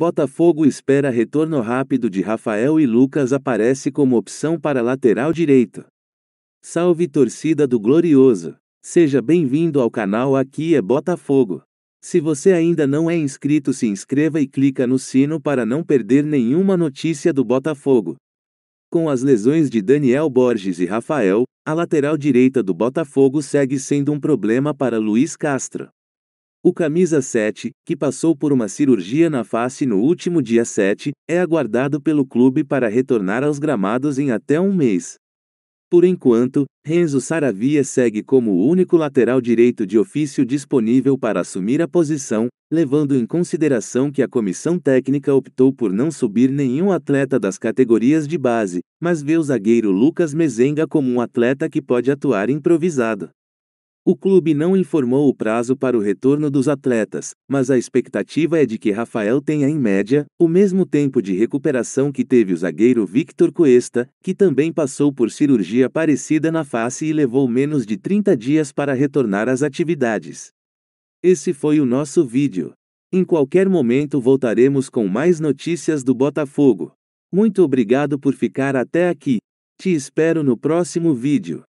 Botafogo espera retorno rápido de Rafael e Lucas aparece como opção para lateral direito. Salve torcida do Glorioso! Seja bem-vindo ao canal Aqui é Botafogo. Se você ainda não é inscrito, se inscreva e clica no sino para não perder nenhuma notícia do Botafogo. Com as lesões de Daniel Borges e Rafael, a lateral direita do Botafogo segue sendo um problema para Luiz Castro. O camisa 7, que passou por uma cirurgia na face no último dia 7, é aguardado pelo clube para retornar aos gramados em até um mês. Por enquanto, Renzo Saravia segue como o único lateral direito de ofício disponível para assumir a posição, levando em consideração que a comissão técnica optou por não subir nenhum atleta das categorias de base, mas vê o zagueiro Lucas Mezenga como um atleta que pode atuar improvisado. O clube não informou o prazo para o retorno dos atletas, mas a expectativa é de que Rafael tenha, em média, o mesmo tempo de recuperação que teve o zagueiro Victor Cuesta, que também passou por cirurgia parecida na face e levou menos de 30 dias para retornar às atividades. Esse foi o nosso vídeo. Em qualquer momento voltaremos com mais notícias do Botafogo. Muito obrigado por ficar até aqui. Te espero no próximo vídeo.